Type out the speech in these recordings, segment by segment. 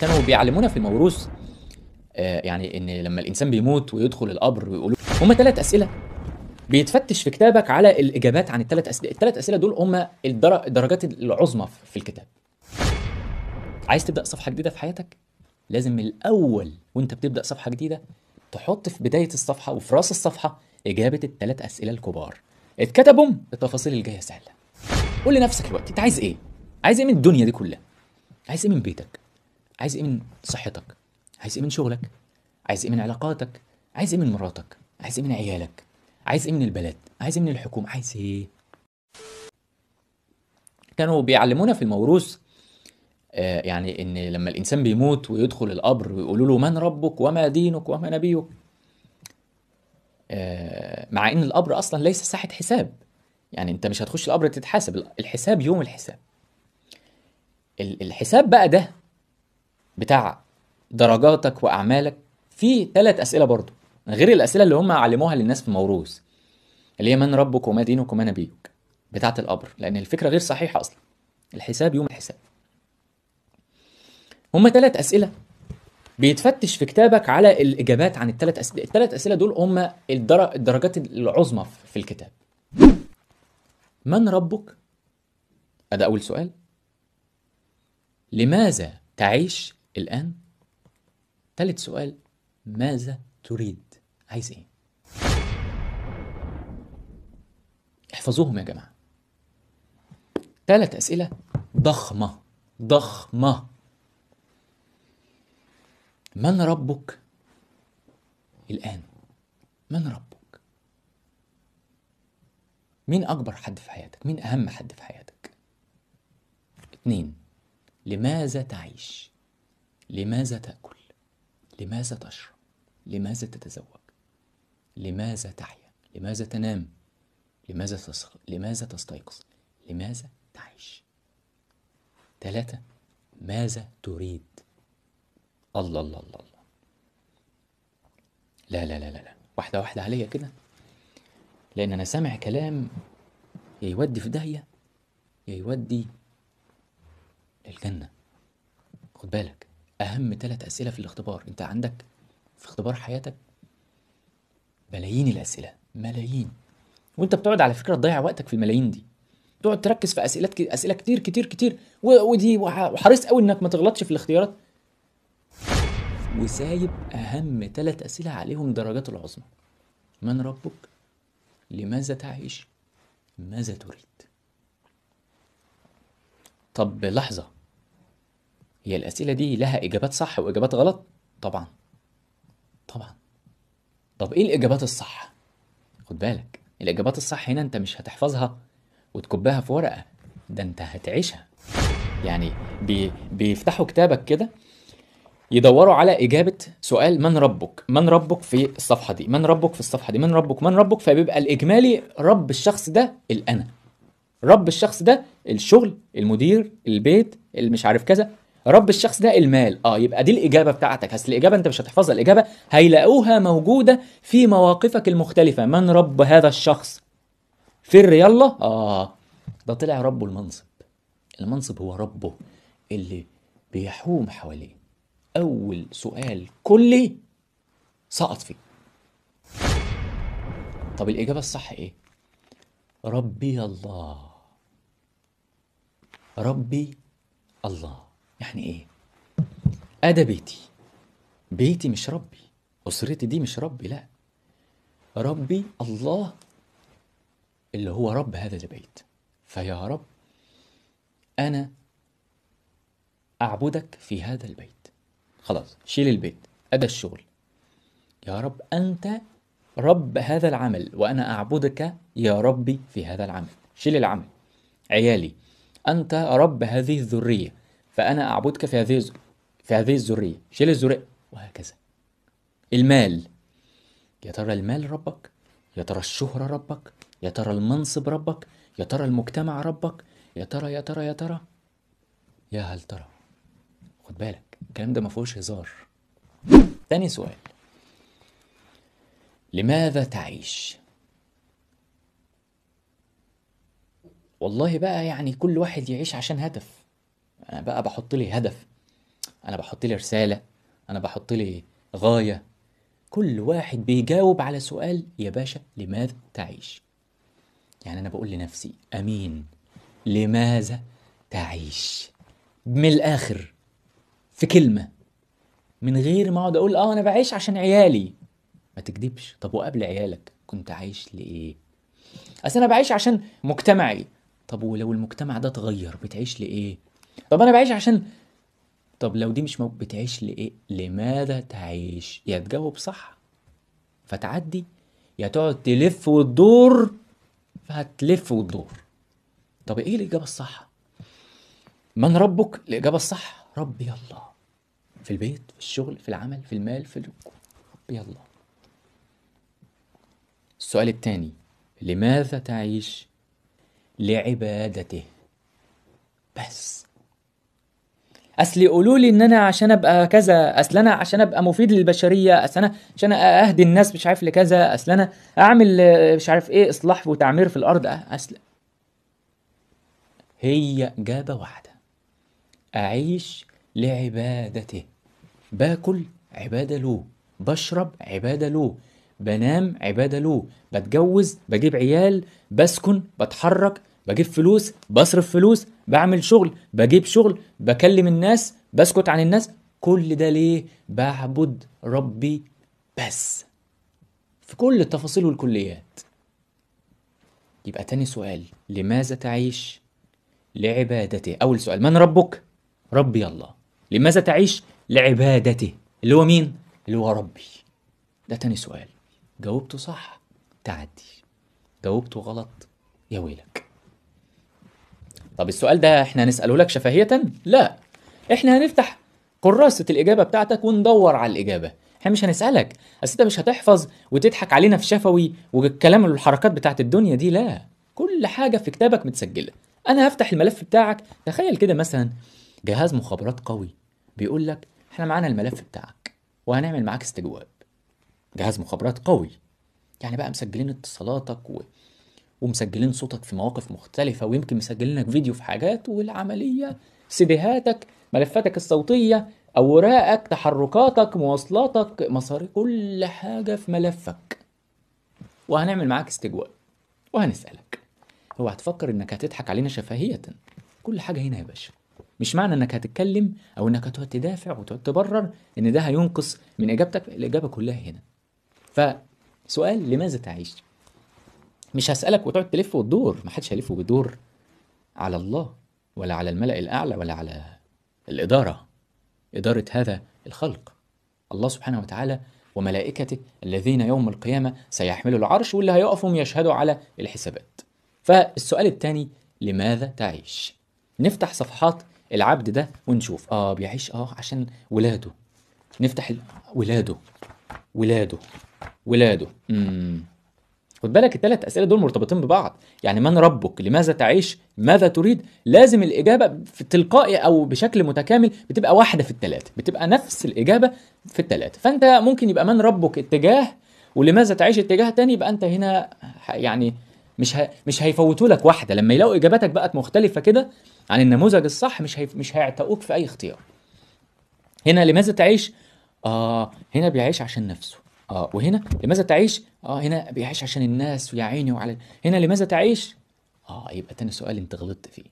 كانوا بيعلمونا في الموروث آه يعني ان لما الانسان بيموت ويدخل القبر ويقولوا هما ثلاث اسئله بيتفتش في كتابك على الاجابات عن الثلاث اسئله الثلاث اسئله دول هما الدرجات العظمى في الكتاب عايز تبدا صفحه جديده في حياتك لازم الاول وانت بتبدا صفحه جديده تحط في بدايه الصفحه وفي راس الصفحه اجابه الثلاث اسئله الكبار اتكتبوا التفاصيل الجايه سهله قول لنفسك دلوقتي انت عايز ايه عايز ايه من الدنيا دي كلها عايز ايه من بيتك عايز ايه من صحتك عايز ايه من شغلك عايز ايه من علاقاتك عايز ايه من مراتك عايز ايه من عيالك عايز ايه من البلد عايز ايه من الحكومه عايز ايه كانوا بيعلمونا في الموروث آه يعني ان لما الانسان بيموت ويدخل القبر ويقولوا له من ربك وما دينك وما نبيك آه، مع ان القبر اصلا ليس ساحه حساب يعني انت مش هتخش القبر تتحاسب الحساب يوم الحساب الحساب بقى ده بتاع درجاتك واعمالك في ثلاث اسئله برضو غير الاسئله اللي هم علموها للناس في موروث اللي هي من ربك وما دينك وما نبيك بتاعه القبر لان الفكره غير صحيحه اصلا الحساب يوم الحساب هم ثلاث اسئله بيتفتش في كتابك على الاجابات عن الثلاث اسئله الثلاث اسئله دول هم الدرجات العظمى في الكتاب من ربك هذا اول سؤال لماذا تعيش الآن ثالث سؤال ماذا تريد؟ عايز إيه؟ احفظوهم يا جماعة ثلاث أسئلة ضخمة ضخمة من ربك الآن من ربك مين أكبر حد في حياتك مين أهم حد في حياتك اتنين لماذا تعيش لماذا تاكل لماذا تشرب لماذا تتزوج لماذا تحيا لماذا تنام لماذا تصخ... لماذا تستيقظ لماذا تعيش ثلاثة ماذا تريد الله الله الله الله لا لا لا لا, لا. واحدة واحدة عليا كده لأن أنا سامع كلام يا يودي في داهية يا يودي للجنة خد بالك أهم ثلاث أسئلة في الاختبار أنت عندك في اختبار حياتك ملايين الأسئلة ملايين وأنت بتقعد على فكرة تضيع وقتك في الملايين دي تقعد تركز في أسئلة ك... أسئلة كتير كتير كتير و... ودي وحريص قوي إنك ما تغلطش في الاختيارات وسايب أهم ثلاث أسئلة عليهم درجات العظمى من ربك لماذا تعيش ماذا تريد طب لحظة هي الأسئلة دي لها إجابات صح وإجابات غلط؟ طبعا طبعا طب إيه الإجابات الصح؟ خد بالك الإجابات الصح هنا أنت مش هتحفظها وتكبها في ورقة ده أنت هتعيشها يعني بي... بيفتحوا كتابك كده يدوروا على إجابة سؤال من ربك؟ من ربك في الصفحة دي؟ من ربك في الصفحة دي؟ من ربك؟ من ربك؟ فبيبقى الإجمالي رب الشخص ده الأنا رب الشخص ده الشغل المدير البيت اللي مش عارف كذا رب الشخص ده المال اه يبقى دي الاجابه بتاعتك اصل الاجابه انت مش هتحفظها الاجابه هيلاقوها موجوده في مواقفك المختلفه من رب هذا الشخص فر يلا اه ده طلع ربه المنصب المنصب هو ربه اللي بيحوم حواليه اول سؤال كلي سقط فيه طب الاجابه الصح ايه ربي الله ربي الله يعني ايه انا بيتي بيتي مش ربي اسرتي دي مش ربي لا ربي الله اللي هو رب هذا البيت فيا رب انا اعبدك في هذا البيت خلاص شيل البيت ادى الشغل يا رب انت رب هذا العمل وانا اعبدك يا ربي في هذا العمل شيل العمل عيالي انت رب هذه الذريه فأنا أعبدك في هذه في هذه الذرية شيل الذرية وهكذا المال يا ترى المال ربك يا ترى الشهرة ربك يا ترى المنصب ربك يا ترى المجتمع ربك يا ترى يا ترى يا ترى يا هل ترى خد بالك الكلام ده ما فيهوش هزار تاني سؤال لماذا تعيش والله بقى يعني كل واحد يعيش عشان هدف انا بقى بحط لي هدف انا بحط لي رساله انا بحط لي غايه كل واحد بيجاوب على سؤال يا باشا لماذا تعيش يعني انا بقول لنفسي امين لماذا تعيش من الاخر في كلمه من غير ما اقعد اقول اه انا بعيش عشان عيالي ما تكدبش طب وقبل عيالك كنت عايش لايه اصل انا بعيش عشان مجتمعي طب ولو المجتمع ده اتغير بتعيش لايه طب انا بعيش عشان طب لو دي مش موجودة بتعيش لايه لماذا تعيش يا تجاوب صح فتعدي يا تقعد تلف وتدور فهتلف وتدور طب ايه الاجابه الصح من ربك الاجابه الصح ربي الله في البيت في الشغل في العمل في المال في الكل ربي الله السؤال الثاني لماذا تعيش لعبادته بس اصل يقولوا لي ان انا عشان ابقى كذا اصل انا عشان ابقى مفيد للبشريه اصل انا عشان اهدي الناس مش عارف لكذا اصل انا اعمل آه، مش عارف ايه اصلاح وتعمير في الارض أه، اصل هي اجابه واحده اعيش لعبادته باكل عباده له بشرب عباده له بنام عباده له بتجوز بجيب عيال بسكن بتحرك بجيب فلوس بصرف فلوس بعمل شغل بجيب شغل بكلم الناس بسكت عن الناس كل ده ليه بعبد ربي بس في كل التفاصيل والكليات يبقى تاني سؤال لماذا تعيش لعبادته أول سؤال من ربك ربي الله لماذا تعيش لعبادته اللي هو مين اللي هو ربي ده تاني سؤال جاوبته صح تعدي جاوبته غلط يا ويلك طب السؤال ده احنا هنساله لك شفهيه لا احنا هنفتح كراسه الاجابه بتاعتك وندور على الاجابه احنا مش هنسالك اصل انت مش هتحفظ وتضحك علينا في شفوي والكلام والحركات بتاعت الدنيا دي لا كل حاجه في كتابك متسجله انا هفتح الملف بتاعك تخيل كده مثلا جهاز مخابرات قوي بيقول لك احنا معانا الملف بتاعك وهنعمل معاك استجواب جهاز مخابرات قوي يعني بقى مسجلين اتصالاتك و... ومسجلين صوتك في مواقف مختلفة ويمكن مسجلين لك فيديو في حاجات والعملية سيديهاتك ملفاتك الصوتية أوراقك تحركاتك مواصلاتك مصاري كل حاجة في ملفك وهنعمل معاك استجواء وهنسألك هو هتفكر إنك هتضحك علينا شفاهية كل حاجة هنا يا باشا مش معنى انك هتتكلم او انك هتقعد تدافع وتقعد تبرر ان ده هينقص من اجابتك الاجابه كلها هنا فسؤال لماذا تعيش مش هسألك وتقعد تلف وتدور ما حدش هيلف ويدور على الله ولا على الملأ الأعلى ولا على الإدارة إدارة هذا الخلق الله سبحانه وتعالى وملائكته الذين يوم القيامة سيحملوا العرش واللي هيقفهم يشهدوا على الحسابات فالسؤال الثاني لماذا تعيش نفتح صفحات العبد ده ونشوف اه بيعيش اه عشان ولاده نفتح ال... ولاده ولاده ولاده مم. خد بالك الثلاث اسئله دول مرتبطين ببعض يعني من ربك لماذا تعيش ماذا تريد لازم الاجابه في تلقائي او بشكل متكامل بتبقى واحده في الثلاثه بتبقى نفس الاجابه في الثلاثه فانت ممكن يبقى من ربك اتجاه ولماذا تعيش اتجاه تاني يبقى انت هنا يعني مش ه... مش هيفوتوا لك واحده لما يلاقوا اجاباتك بقت مختلفه كده عن النموذج الصح مش هي... مش هيعتقوك في اي اختيار هنا لماذا تعيش اه هنا بيعيش عشان نفسه اه وهنا لماذا تعيش؟ اه هنا بيعيش عشان الناس ويا عيني وعلى هنا لماذا تعيش؟ اه يبقى تاني سؤال انت غلطت فيه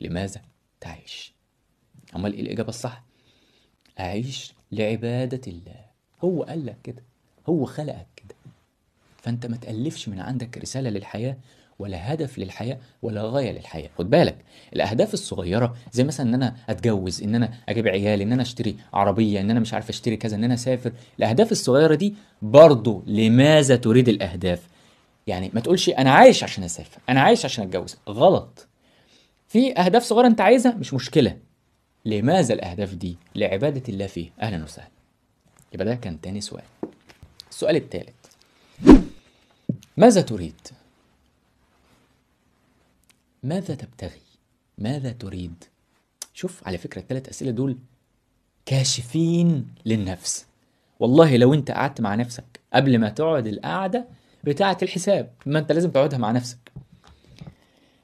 لماذا تعيش؟ امال ايه الاجابه الصح؟ اعيش لعباده الله هو قال لك كده هو خلقك كده فانت ما تالفش من عندك رساله للحياه ولا هدف للحياه ولا غايه للحياه خد بالك الاهداف الصغيره زي مثلا ان انا اتجوز ان انا اجيب عيال ان انا اشتري عربيه ان انا مش عارف اشتري كذا ان انا اسافر الاهداف الصغيره دي برضو لماذا تريد الاهداف يعني ما تقولش انا عايش عشان اسافر انا عايش عشان اتجوز غلط في اهداف صغيره انت عايزها مش مشكله لماذا الاهداف دي لعباده الله فيه اهلا وسهلا يبقى ده كان تاني سؤال السؤال الثالث ماذا تريد ماذا تبتغي ماذا تريد شوف على فكرة الثلاث أسئلة دول كاشفين للنفس والله لو انت قعدت مع نفسك قبل ما تقعد القعدة بتاعة الحساب ما انت لازم تقعدها مع نفسك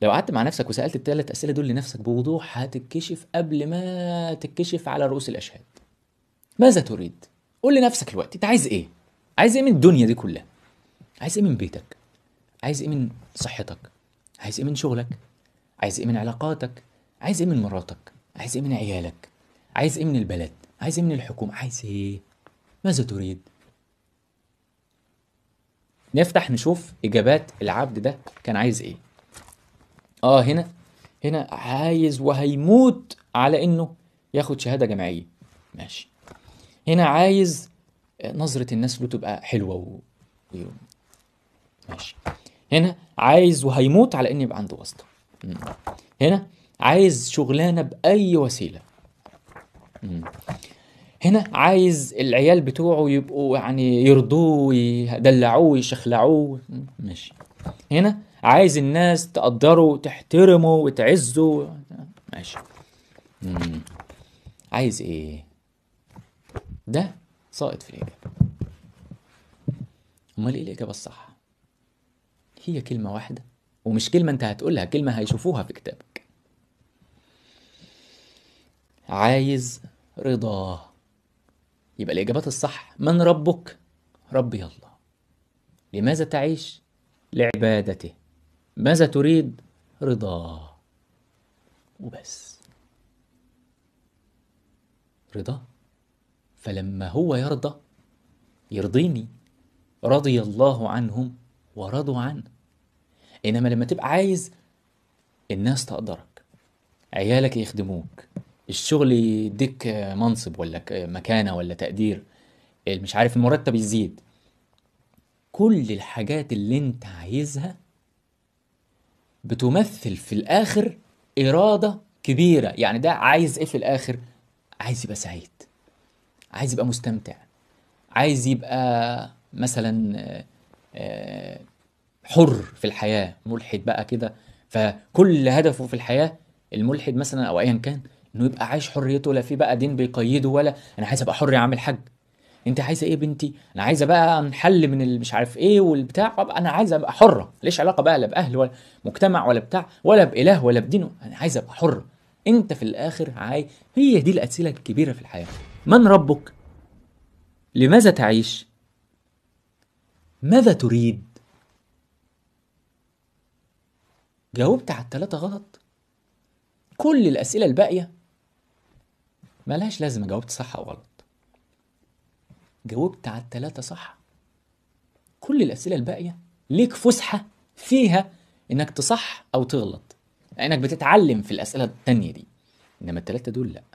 لو قعدت مع نفسك وسألت الثلاث أسئلة دول لنفسك بوضوح هتتكشف قبل ما تتكشف على رؤوس الأشهاد ماذا تريد؟ قول لنفسك الوقت أنت عايز إيه؟ عايز إيه من الدنيا دي كلها؟ عايز إيه من بيتك؟ عايز إيه من صحتك؟ عايز إيه من شغلك؟ عايز ايه من علاقاتك عايز ايه من مراتك عايز ايه من عيالك عايز ايه من البلد عايز ايه من الحكومة عايز ايه ماذا تريد نفتح نشوف اجابات العبد ده كان عايز ايه اه هنا هنا عايز وهيموت على انه ياخد شهاده جامعيه ماشي هنا عايز آه، نظره الناس له تبقى حلوه و... و... ماشي هنا عايز وهيموت على ان يبقى عنده واسطه هنا عايز شغلانه باي وسيله هنا عايز العيال بتوعه يبقوا يعني يرضوه يدلعوه يشخلعوه ماشي هنا عايز الناس تقدره تحترمه وتعزه ماشي مم. عايز ايه ده سائد في الاجابه امال ايه الاجابه الصح هي كلمه واحده ومش كلمة انت هتقولها كلمة هيشوفوها في كتابك عايز رضاه يبقى الإجابات الصح من ربك ربي الله لماذا تعيش لعبادته ماذا تريد رضاه وبس رضاه فلما هو يرضى يرضيني رضي الله عنهم ورضوا عنه انما لما تبقى عايز الناس تقدرك عيالك يخدموك الشغل يديك منصب ولا مكانه ولا تقدير مش عارف المرتب يزيد كل الحاجات اللي انت عايزها بتمثل في الاخر اراده كبيره يعني ده عايز ايه في الاخر عايز يبقى سعيد عايز يبقى مستمتع عايز يبقى مثلا آه، آه، حر في الحياه ملحد بقى كده فكل هدفه في الحياه الملحد مثلا او ايا كان انه يبقى عايش حريته لا في بقى دين بيقيده ولا انا عايز ابقى حر يا عم الحاج انت عايزه ايه بنتي انا عايزه بقى انحل من مش عارف ايه والبتاع انا عايزه ابقى حره ليش علاقه بقى لا باهل ولا مجتمع ولا بتاع ولا باله ولا بدينه انا عايزه ابقى حره انت في الاخر عاي هي دي الاسئله الكبيره في الحياه من ربك لماذا تعيش ماذا تريد جاوبت على التلاتة غلط كل الأسئلة الباقية ملهاش لازمة جاوبت صح أو غلط جاوبت على التلاتة صح كل الأسئلة الباقية ليك فسحة فيها إنك تصح أو تغلط لأنك بتتعلم في الأسئلة التانية دي إنما التلاتة دول لأ